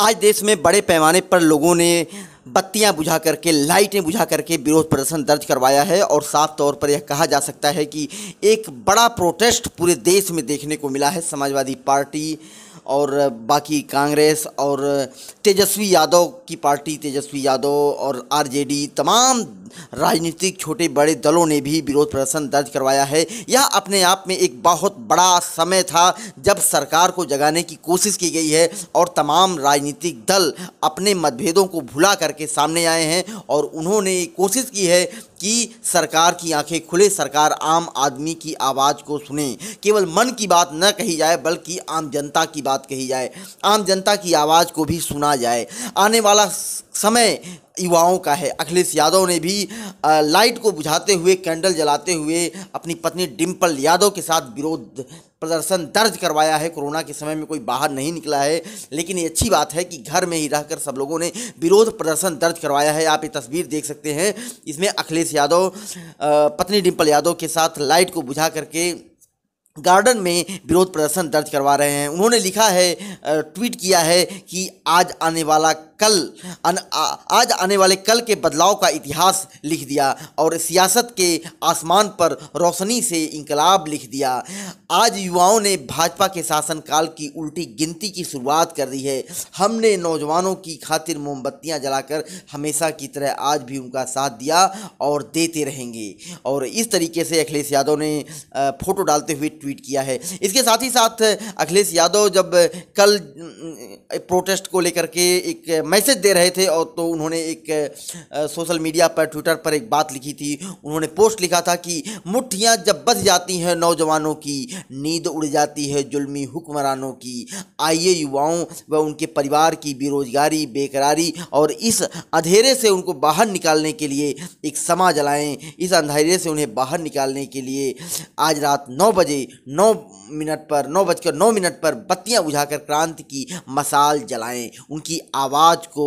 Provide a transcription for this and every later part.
आज देश में बड़े पैमाने पर लोगों ने बत्तियां बुझा करके लाइटें बुझा करके विरोध प्रदर्शन दर्ज करवाया है और साफ तौर पर यह कहा जा सकता है कि एक बड़ा प्रोटेस्ट पूरे देश में देखने को मिला है समाजवादी पार्टी और बाकी कांग्रेस और तेजस्वी यादव की पार्टी तेजस्वी यादव और आरजेडी तमाम राजनीतिक छोटे बड़े दलों ने भी विरोध प्रदर्शन दर्ज करवाया है यह अपने आप में एक बहुत बड़ा समय था जब सरकार को जगाने की कोशिश की गई है और तमाम राजनीतिक दल अपने मतभेदों को भुला करके सामने आए हैं और उन्होंने कोशिश की है कि सरकार की आंखें खुले सरकार आम आदमी की आवाज़ को सुने केवल मन की बात न कही जाए बल्कि आम जनता की बात कही जाए आम जनता की आवाज़ को भी सुना जाए आने वाला समय युवाओं का है अखिलेश यादव ने भी लाइट को बुझाते हुए कैंडल जलाते हुए अपनी पत्नी डिम्पल यादव के साथ विरोध प्रदर्शन दर्ज करवाया है कोरोना के समय में कोई बाहर नहीं निकला है लेकिन ये अच्छी बात है कि घर में ही रहकर सब लोगों ने विरोध प्रदर्शन दर्ज करवाया है आप ये तस्वीर देख सकते हैं इसमें अखिलेश यादव पत्नी डिम्पल यादव के साथ लाइट को बुझा करके गार्डन में विरोध प्रदर्शन दर्ज करवा रहे हैं उन्होंने लिखा है ट्वीट किया है कि आज आने वाला कल अन, आ, आज आने वाले कल के बदलाव का इतिहास लिख दिया और सियासत के आसमान पर रोशनी से इनकलाब लिख दिया आज युवाओं ने भाजपा के शासनकाल की उल्टी गिनती की शुरुआत कर दी है हमने नौजवानों की खातिर मोमबत्तियां जलाकर हमेशा की तरह आज भी उनका साथ दिया और देते रहेंगे और इस तरीके से अखिलेश यादव ने फोटो डालते हुए ट्वीट किया है इसके साथ ही साथ अखिलेश यादव जब कल प्रोटेस्ट को लेकर के एक मैसेज दे रहे थे और तो उन्होंने एक सोशल मीडिया पर ट्विटर पर एक बात लिखी थी उन्होंने पोस्ट लिखा था कि मुठ्ठियाँ जब बस जाती हैं नौजवानों की नींद उड़ जाती है जुलमी हुक्मरानों की आइए युवाओं व उनके परिवार की बेरोजगारी बेकरारी और इस अंधेरे से उनको बाहर निकालने के लिए एक समा जलाएँ इस अंधेरे से उन्हें बाहर निकालने के लिए आज रात नौ बजे नौ मिनट पर नौ बजकर नौ मिनट पर बत्तियां बुझाकर क्रांति की मसाल जलाएं उनकी आवाज़ आवाज़ को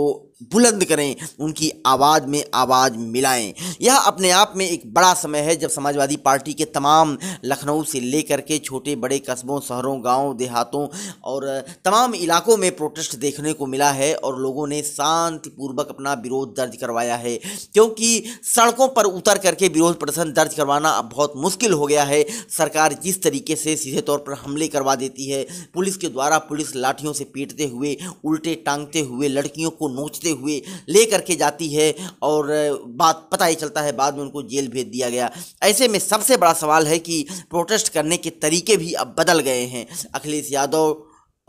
बुलंद करें उनकी आवाज़ में आवाज़ मिलाएं यह अपने आप में एक बड़ा समय है जब समाजवादी पार्टी के तमाम लखनऊ से लेकर के छोटे बड़े कस्बों शहरों गांव देहातों और तमाम इलाकों में प्रोटेस्ट देखने को मिला है और लोगों ने शांतिपूर्वक अपना विरोध दर्ज करवाया है क्योंकि सड़कों पर उतर करके विरोध प्रदर्शन दर्ज करवाना अब बहुत मुश्किल हो गया है सरकार जिस तरीके से सीधे तौर पर हमले करवा देती है पुलिस के द्वारा पुलिस लाठियों से पीटते हुए उल्टे टांगते हुए लड़की लड़कियों को नोचते हुए ले करके जाती है और बात पता ही चलता है बाद में उनको जेल भेज दिया गया ऐसे में सबसे बड़ा सवाल है कि प्रोटेस्ट करने के तरीके भी अब बदल गए हैं अखिलेश यादव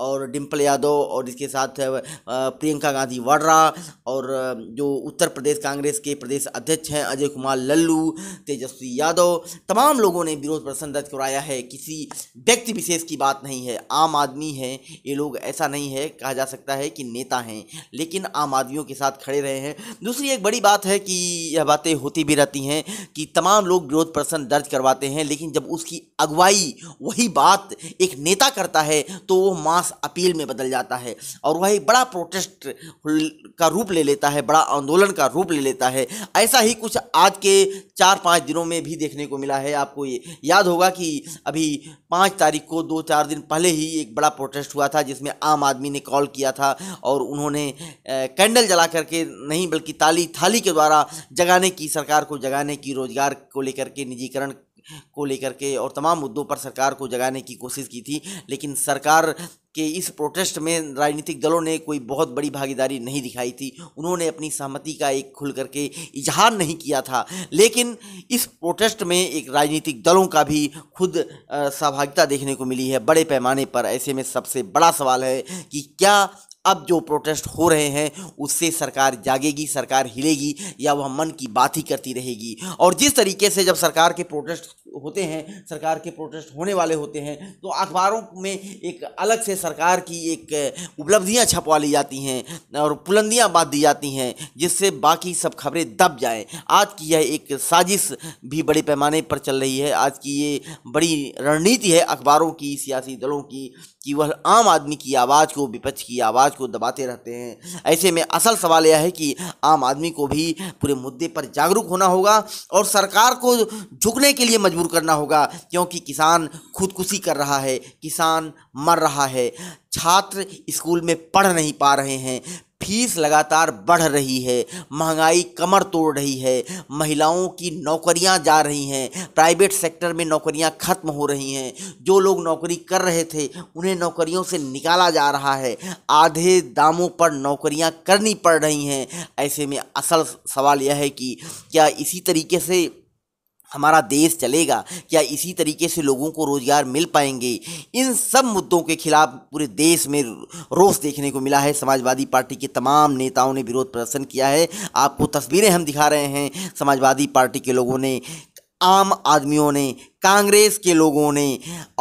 और डिम्पल यादव और इसके साथ प्रियंका गांधी वाड्रा और जो उत्तर प्रदेश कांग्रेस के प्रदेश अध्यक्ष हैं अजय कुमार लल्लू तेजस्वी यादव तमाम लोगों ने विरोध प्रदर्शन दर्ज कराया है किसी व्यक्ति विशेष की बात नहीं है आम आदमी है ये लोग ऐसा नहीं है कहा जा सकता है कि नेता हैं लेकिन आम आदमियों के साथ खड़े रहे हैं दूसरी एक बड़ी बात है कि यह बातें होती भी रहती हैं कि तमाम लोग विरोध प्रदर्शन दर्ज करवाते हैं लेकिन जब उसकी अगुवाई वही बात एक नेता करता है तो वो मास अपील में बदल जाता है और वही बड़ा प्रोटेस्ट का रूप ले लेता है बड़ा आंदोलन का रूप ले लेता है ऐसा ही कुछ आज के चार पाँच दिनों में भी देखने को मिला है आपको ये याद होगा कि अभी पाँच तारीख को दो चार दिन पहले ही एक बड़ा प्रोटेस्ट हुआ था जिसमें आम आदमी ने कॉल किया था और उन्होंने कैंडल जला करके नहीं बल्कि ताली थाली के द्वारा जगाने की सरकार को जगाने की रोज़गार को लेकर के निजीकरण को लेकर के और तमाम मुद्दों पर सरकार को जगाने की कोशिश की थी लेकिन सरकार के इस प्रोटेस्ट में राजनीतिक दलों ने कोई बहुत बड़ी भागीदारी नहीं दिखाई थी उन्होंने अपनी सहमति का एक खुल करके इजहार नहीं किया था लेकिन इस प्रोटेस्ट में एक राजनीतिक दलों का भी खुद सहभागिता देखने को मिली है बड़े पैमाने पर ऐसे में सबसे बड़ा सवाल है कि क्या अब जो प्रोटेस्ट हो रहे हैं उससे सरकार जागेगी सरकार हिलेगी या वह मन की बात ही करती रहेगी और जिस तरीके से जब सरकार के प्रोटेस्ट होते हैं सरकार के प्रोटेस्ट होने वाले होते हैं तो अखबारों में एक अलग से सरकार की एक उपलब्धियां छपवा ली जाती हैं और बुलंदियां बांध दी जाती हैं जिससे बाकी सब खबरें दब जाएँ आज की यह एक साजिश भी बड़े पैमाने पर चल रही है आज की ये बड़ी रणनीति है अखबारों की सियासी दलों की कि वह आम आदमी की आवाज़ को विपक्ष की आवाज़ समाज को दबाते रहते हैं ऐसे में असल सवाल यह है कि आम आदमी को भी पूरे मुद्दे पर जागरूक होना होगा और सरकार को झुकने के लिए मजबूर करना होगा क्योंकि किसान खुदकुशी कर रहा है किसान मर रहा है छात्र स्कूल में पढ़ नहीं पा रहे हैं फीस लगातार बढ़ रही है महंगाई कमर तोड़ रही है महिलाओं की नौकरियां जा रही हैं प्राइवेट सेक्टर में नौकरियां ख़त्म हो रही हैं जो लोग नौकरी कर रहे थे उन्हें नौकरियों से निकाला जा रहा है आधे दामों पर नौकरियां करनी पड़ रही हैं ऐसे में असल सवाल यह है कि क्या इसी तरीके से हमारा देश चलेगा क्या इसी तरीके से लोगों को रोज़गार मिल पाएंगे इन सब मुद्दों के खिलाफ पूरे देश में रोष देखने को मिला है समाजवादी पार्टी के तमाम नेताओं ने विरोध प्रदर्शन किया है आपको तस्वीरें हम दिखा रहे हैं समाजवादी पार्टी के लोगों ने आम आदमियों ने कांग्रेस के लोगों ने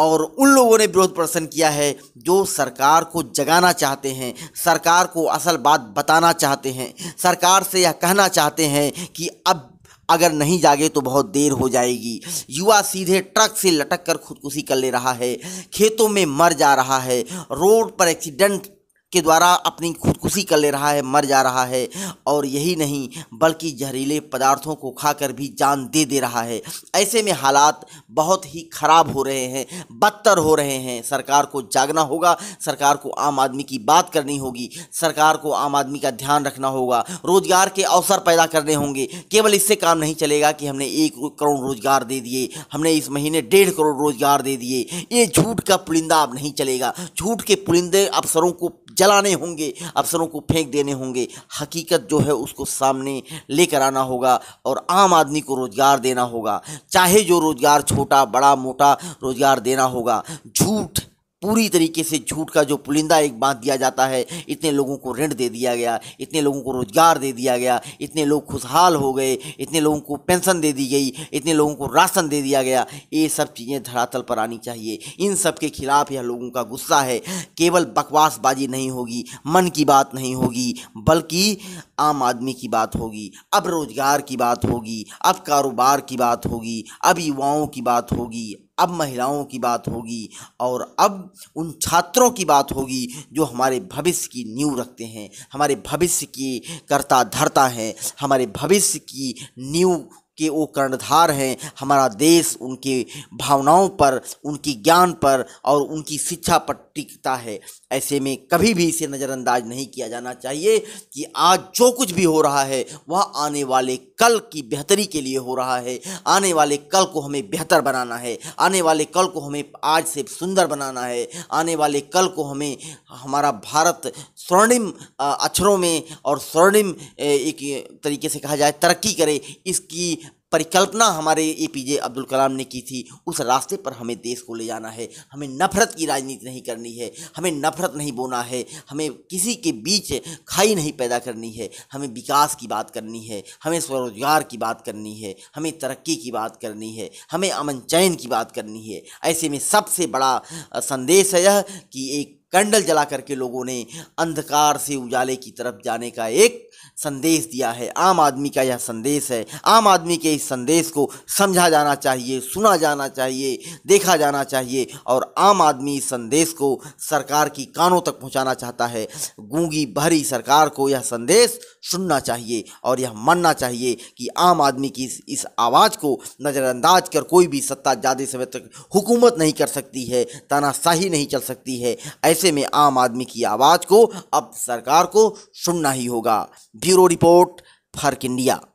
और उन लोगों ने विरोध प्रदर्शन किया है जो सरकार को जगाना चाहते हैं सरकार को असल बात बताना चाहते हैं सरकार से यह कहना चाहते हैं कि अब अगर नहीं जागे तो बहुत देर हो जाएगी युवा सीधे ट्रक से लटक कर खुदकुशी कर ले रहा है खेतों में मर जा रहा है रोड पर एक्सीडेंट के द्वारा अपनी खुदकुशी कर ले रहा है मर जा रहा है और यही नहीं बल्कि जहरीले पदार्थों को खाकर भी जान दे दे रहा है ऐसे में हालात बहुत ही ख़राब हो रहे हैं बदतर हो रहे हैं सरकार को जागना होगा सरकार को आम आदमी की बात करनी होगी सरकार को आम आदमी का ध्यान रखना होगा रोज़गार के अवसर पैदा करने होंगे केवल इससे काम नहीं चलेगा कि हमने एक करोड़ रोज़गार दे दिए हमने इस महीने डेढ़ करोड़ रोज़गार दे दिए ये झूठ का पुलिंदा अब नहीं चलेगा झूठ के पुलिंदे अफसरों को जलाने होंगे अफसरों को फेंक देने होंगे हकीकत जो है उसको सामने लेकर आना होगा और आम आदमी को रोज़गार देना होगा चाहे जो रोज़गार छोटा बड़ा मोटा रोज़गार देना होगा झूठ पूरी तरीके से झूठ का जो पुलिंदा एक बांध दिया जाता है इतने लोगों को ऋण दे दिया गया इतने लोगों को रोज़गार दे दिया गया इतने लोग खुशहाल हो गए इतने लोगों को पेंशन दे दी गई इतने लोगों को राशन दे दिया गया ये सब चीज़ें धरातल पर आनी चाहिए इन सब के खिलाफ यह लोगों का गुस्सा है केवल बकवासबाजी नहीं होगी मन की बात नहीं होगी बल्कि आम आदमी की बात होगी अब रोज़गार की बात होगी अब कारोबार की बात होगी अब युवाओं की बात होगी अब महिलाओं की बात होगी और अब उन छात्रों की बात होगी जो हमारे भविष्य की नींव रखते हैं हमारे भविष्य की कर्ता धरता हैं हमारे भविष्य की नींव के वो कर्णधार हैं हमारा देश उनके भावनाओं पर उनकी ज्ञान पर और उनकी शिक्षा पर टिकता है ऐसे में कभी भी इसे नज़रअंदाज नहीं किया जाना चाहिए कि आज जो कुछ भी हो रहा है वह आने वाले कल की बेहतरी के लिए हो रहा है आने वाले कल को हमें बेहतर बनाना है आने वाले कल को हमें आज से सुंदर बनाना है आने वाले कल को हमें हमारा भारत स्वर्णिम अक्षरों में और स्वर्णिम एक तरीके से कहा जाए तरक्की करे इसकी परिकल्पना हमारे ए पी जे अब्दुल कलाम ने की थी उस रास्ते पर हमें देश को ले जाना है हमें नफरत की राजनीति नहीं करनी है हमें नफरत नहीं बोना है हमें किसी के बीच खाई नहीं पैदा करनी है हमें विकास की बात करनी है हमें स्वरोजगार की बात करनी है हमें तरक्की की बात करनी है हमें अमन चैन की बात करनी है ऐसे में सबसे बड़ा संदेश है यह कि एक कैंडल जला करके लोगों ने अंधकार से उजाले की तरफ जाने का एक संदेश दिया है आम आदमी का यह संदेश है आम आदमी के इस संदेश को समझा जाना चाहिए सुना जाना चाहिए देखा जाना चाहिए और आम आदमी इस संदेश को सरकार की कानों तक पहुंचाना चाहता है गूंगी भरी सरकार को यह संदेश सुनना चाहिए और यह मानना चाहिए कि आम आदमी की इस, आवाज़ को नज़रअंदाज कर कोई भी सत्ता ज़्यादा समय तक हुकूमत नहीं कर सकती है तानाशाही नहीं चल सकती है ऐसे ऐसे में आम आदमी की आवाज़ को अब सरकार को सुनना ही होगा ब्यूरो रिपोर्ट फर्क इंडिया